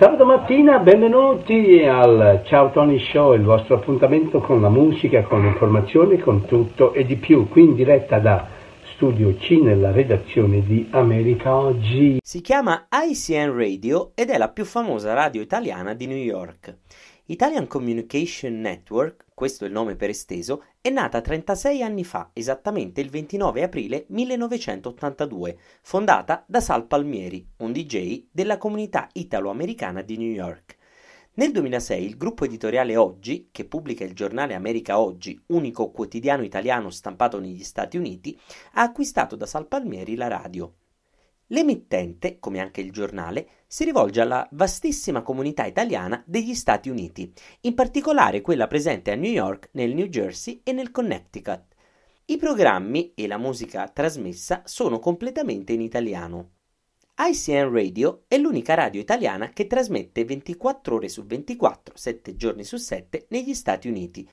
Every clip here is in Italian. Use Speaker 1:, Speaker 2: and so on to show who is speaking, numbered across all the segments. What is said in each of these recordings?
Speaker 1: Tarda mattina, benvenuti al Ciao Tony Show, il vostro appuntamento con la musica, con l'informazione, con tutto e di più, qui in diretta da Studio C nella redazione di America Oggi. Si chiama ICN Radio ed è la più famosa radio italiana di New York. Italian Communication Network, questo è il nome per esteso, è nata 36 anni fa, esattamente il 29 aprile 1982, fondata da Sal Palmieri, un DJ della comunità italo-americana di New York. Nel 2006 il gruppo editoriale Oggi, che pubblica il giornale America Oggi, unico quotidiano italiano stampato negli Stati Uniti, ha acquistato da Sal Palmieri la radio. L'emittente, come anche il giornale, si rivolge alla vastissima comunità italiana degli Stati Uniti, in particolare quella presente a New York, nel New Jersey e nel Connecticut. I programmi e la musica trasmessa sono completamente in italiano. ICN Radio è l'unica radio italiana che trasmette 24 ore su 24, 7 giorni su 7 negli Stati Uniti,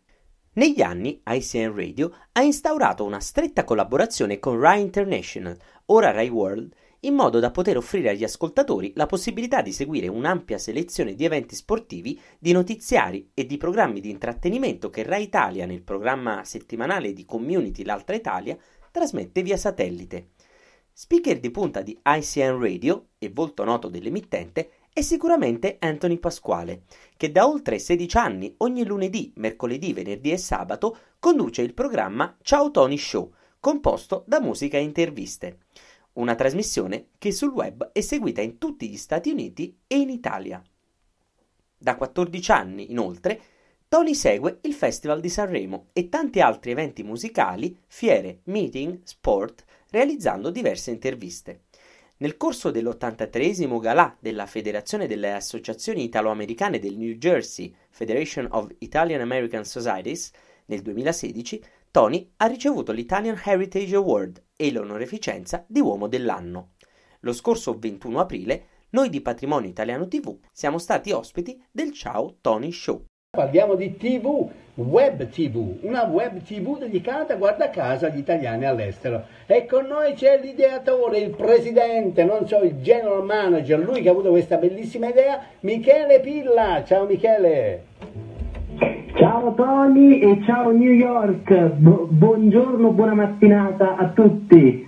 Speaker 1: negli anni ICN Radio ha instaurato una stretta collaborazione con Rai International, ora Rai World, in modo da poter offrire agli ascoltatori la possibilità di seguire un'ampia selezione di eventi sportivi, di notiziari e di programmi di intrattenimento che Rai Italia, nel programma settimanale di Community L'Altra Italia, trasmette via satellite. Speaker di punta di ICN Radio e volto noto dell'emittente è sicuramente Anthony Pasquale, che da oltre 16 anni ogni lunedì, mercoledì, venerdì e sabato conduce il programma Ciao Tony Show, composto da musica e interviste una trasmissione che sul web è seguita in tutti gli Stati Uniti e in Italia. Da 14 anni, inoltre, Tony segue il Festival di Sanremo e tanti altri eventi musicali, fiere, meeting, sport, realizzando diverse interviste. Nel corso dell'83 galà della Federazione delle Associazioni Italo-Americane del New Jersey, Federation of Italian American Societies, nel 2016, Tony ha ricevuto l'Italian Heritage Award e l'onoreficenza di Uomo dell'anno. Lo scorso 21 aprile, noi di Patrimonio Italiano TV siamo stati ospiti del Ciao Tony Show. Parliamo di TV, web TV, una web TV dedicata, guarda caso, agli italiani all'estero. E con noi c'è l'ideatore, il presidente, non so, il general manager, lui che ha avuto questa bellissima idea, Michele Pilla. Ciao Michele! Ciao Tony e ciao New York, Bu- buongiorno, buona mattinata a tutti.